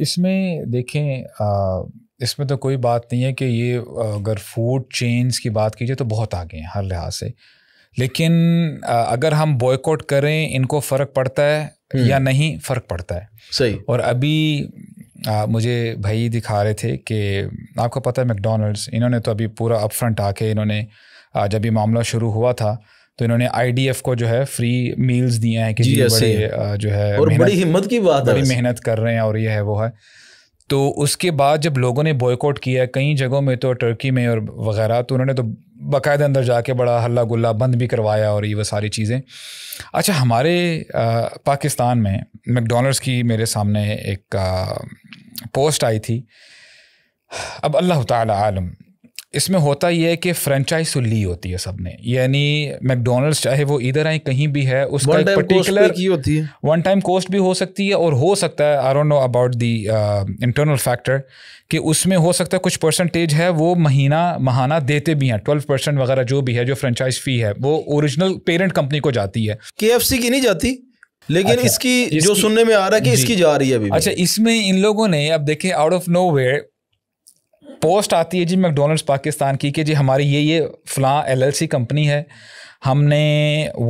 इसमें देखें इसमें तो कोई बात नहीं है कि ये अगर फूड चेन्स की बात कीजिए तो बहुत आगे हैं हर लिहाज से लेकिन अगर हम बॉयकॉट करें इनको फ़र्क पड़ता है हम्म। या नहीं फ़र्क पड़ता है सही और अभी आ, मुझे भाई दिखा रहे थे कि आपको पता है मैकडोनल्ड्स इन्होंने तो अभी पूरा अपफ्रंट आके इन्होंने जब ये मामला शुरू हुआ था तो इन्होंने आईडीएफ को जो है फ्री मील्स दिए हैं कि बड़े जो है और बड़ी हिम्मत की बात बड़ी मेहनत कर रहे हैं और ये है वो है तो उसके बाद जब लोगों ने बॉयकॉट किया कई जगहों में तो टर्की में और वगैरह तो उन्होंने तो बाकायदा अंदर जाके बड़ा हल्ला गुल्ला बंद भी करवाया और ये वो सारी चीज़ें अच्छा हमारे आ, पाकिस्तान में मैकडोनल्ड्स की मेरे सामने एक आ, पोस्ट आई थी अब अल्लाह ताला आलम इसमें होता यह है कि फ्रेंचाइज तो ली होती है सबने यानी मैकडोनल्ड्स चाहे वो इधर आए कहीं भी है उसका एक पर्टिकुलर होती है वन टाइम कॉस्ट भी हो सकती है और हो सकता है I don't know about the internal factor कि उसमें हो सकता है कुछ परसेंटेज है वो महीना महाना देते भी हैं ट्वेल्व परसेंट वगैरह जो भी है जो फ्रेंचाइज फी है वो ओरिजिनल पेरेंट कंपनी को जाती है के की नहीं जाती लेकिन अच्छा, इसकी, इसकी जो सुनने में आ रहा है कि इसकी जा रही है अभी अच्छा इसमें इन लोगों ने अब देखे आउट ऑफ नो पोस्ट आती है जी मैकडोनल्ड्स पाकिस्तान की कि जी हमारी ये ये फ़लाँ एल कंपनी है हमने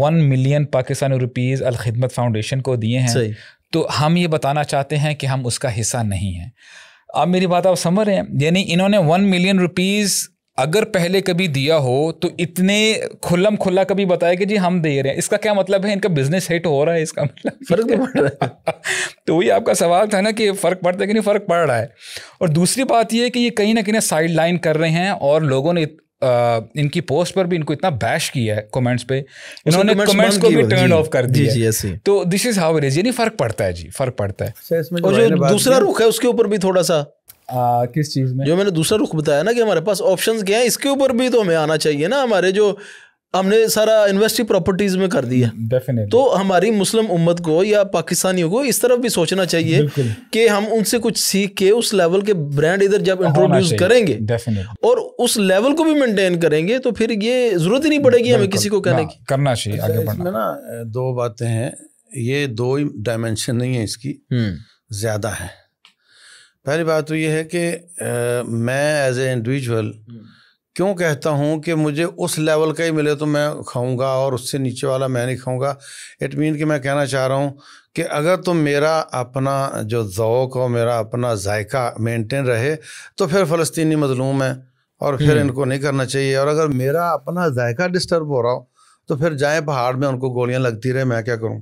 one million Pakistani rupees Alkhidmat foundation को दिए हैं तो हम ये बताना चाहते हैं कि हम उसका हिस्सा नहीं हैं अब मेरी बात आप समझ रहे हैं यानी इन्होंने वन मिलियन रुपीज़ अगर पहले कभी दिया हो तो इतने खुल्लम खुल्ला कभी बताया कि जी हम दे रहे हैं इसका क्या मतलब है इनका बिजनेस हिट हो रहा है इसका मतलब फर्क नहीं तो पड़ रहा तो वही आपका सवाल था ना कि फ़र्क पड़ता है कि नहीं फ़र्क पड़ रहा है और दूसरी बात यह है कि ये कहीं ना कहीं साइड लाइन कर रहे हैं और लोगों ने आ, इनकी पोस्ट पर भी इनको इतना बैश किया है कमेंट्स पे इन्होंने कमेंट्स को भी टर्न ऑफ कर दिया जी, जी, तो this is how it is यानी फर्क पड़ता है जी फर्क पड़ता है अच्छा, और जो दूसरा रुख है उसके ऊपर भी थोड़ा सा आ, किस चीज में जो मैंने दूसरा रुख बताया ना कि हमारे पास ऑप्शन क्या है इसके ऊपर भी तो हमें आना चाहिए ना हमारे जो हमने सारा इन्वेस्टिंग प्रॉपर्टीज में कर दिया डेफिनेटली तो हमारी मुस्लिम उम्मत को या पाकिस्तानियों को इस तरफ भी सोचना चाहिए कि हम उनसे कुछ सीख के उस लेवल के ब्रांड इधर जब इंट्रोड्यूस करेंगे और उस लेवल को भी मेंटेन करेंगे तो फिर ये जरूरत ही नहीं पड़ेगी हमें किसी को कहने हाँ, की करना चाहिए अच्छा, आगे बढ़ना ना दो बातें हैं ये दो ही डायमेंशन नहीं है इसकी हम्म। ज्यादा है पहली बात तो ये है कि आ, मैं एज ए इंडिविजुअल क्यों कहता हूँ कि मुझे उस लेवल का ही मिले तो मैं खाऊंगा और उससे नीचे वाला मैं नहीं खाऊंगा इट मीन कि मैं कहना चाह रहा हूँ कि अगर तुम तो मेरा अपना जो ओक़ और मेरा अपना जायका मेंटेन रहे तो फिर फ़लस्तीनी मजलूम है और फिर हम्म। इनको नहीं करना चाहिए और अगर मेरा अपना जायका डिस्टर्ब हो रहा हो तो फिर जाए पहाड़ में उनको गोलियाँ लगती रहे मैं क्या करूँ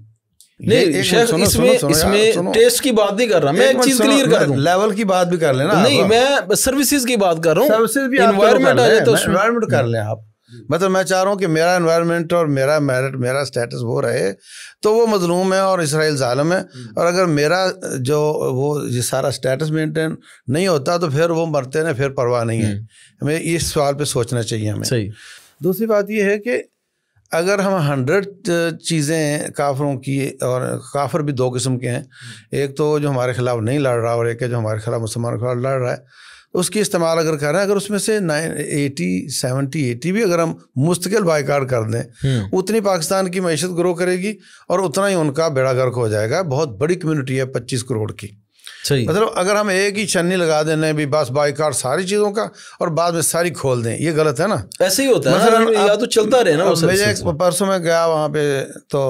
नहीं इसमें इसमें टेस्ट की बात नहीं कर रहा मैं एक चीज क्लियर कर दूं लेवल की बात भी कर लेना नहीं मैं सर्विसेज की बात कर रहा हूँ आ जाए तो कर आप मतलब मैं चाह रहा हूँ कि मेरा और मेरा मेरिट मेरा स्टेटस वो रहे तो वो मजलूम है और इसराइल ालम है हम्म। और अगर मेरा जो वो ये सारा स्टेटस मेंटेन नहीं होता तो फिर वो मरते ना फिर परवाह नहीं है हम्म। हमें इस सवाल पे सोचना चाहिए हमें सही दूसरी बात ये है कि अगर हम हंड्रेड चीज़ें काफरों की और काफर भी दो किस्म के हैं एक तो जो हमारे ख़िलाफ़ नहीं लड़ रहा और एक है जो हमारे ख़िलाफ़ मुसलमान के खिलाफ लड़ रहा है उसकी इस्तेमाल अगर कर रहे हैं अगर उसमें से नाइन एटी सेवेंटी एटी भी अगर हम मुस्तकिल बाइकाट कर दें हम्म। उतनी पाकिस्तान की मीशत ग्रो करेगी और उतना ही उनका बेड़ा गर्क हो जाएगा बहुत बड़ी कम्यूनिटी है पच्चीस करोड़ की सही मतलब अगर हम एक ही छन्नी लगा देने भी बस बाईकार सारी चीज़ों का और बाद में सारी खोल दें ये गलत है ना ऐसे ही होता है मतलब या तो चलता रहे ना मेरे परसों में गया वहाँ पे तो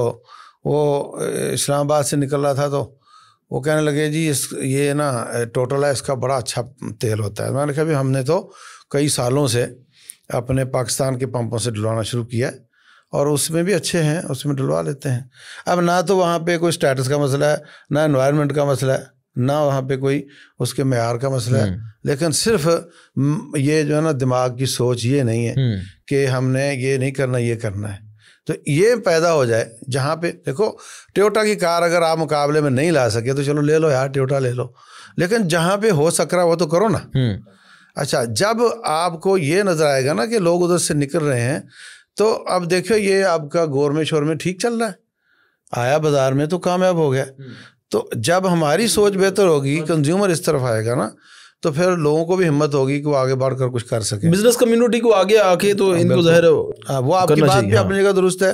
वो इस्लामाबाद से निकल रहा था तो वो कहने लगे जी इस ये ना टोटल है इसका बड़ा अच्छा तेल होता है मैंने कहा भी हमने तो कई सालों से अपने पाकिस्तान के पंपों से डुलाना शुरू किया है और उसमें भी अच्छे हैं उसमें डुलवा लेते हैं अब ना तो वहाँ पे कोई स्टेटस का मसला है ना इन्वायरमेंट का मसला है ना वहाँ पे कोई उसके मैार का मसला है हम्म। लेकिन सिर्फ ये जो है ना दिमाग की सोच ये नहीं है हम्म। कि हमने ये नहीं करना ये करना है तो ये पैदा हो जाए जहाँ पे देखो टोयोटा की कार अगर आप मुकाबले में नहीं ला सके तो चलो ले लो यार टोयोटा ले लो लेकिन जहाँ पे हो सक रहा वो तो करो ना हम्म। अच्छा जब आपको ये नज़र आएगा ना कि लोग उधर से निकल रहे हैं तो अब देखो ये आपका गोरमे शोर में ठीक चल रहा है आया बाजार में तो कामयाब हो गया तो जब हमारी सोच बेहतर होगी कंज्यूमर हाँ इस तरफ आएगा ना तो फिर लोगों को भी हिम्मत होगी कि वो आगे बढ़कर कुछ कर सके बिजनेस कम्युनिटी को आगे आके तो हाँ, इनको जहर हाँ, वो आपकी बात भी अपनी जगह दुरुस्त है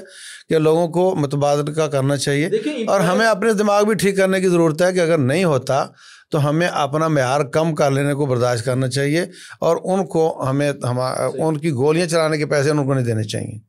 कि लोगों को मतबाद का करना चाहिए और हमें अपने दिमाग भी ठीक करने की ज़रूरत है कि अगर नहीं होता तो हमें अपना मैार कम कर लेने को बर्दाश्त करना चाहिए और उनको हमें हम उनकी गोलियां चलाने के पैसे उनको नहीं देने चाहिए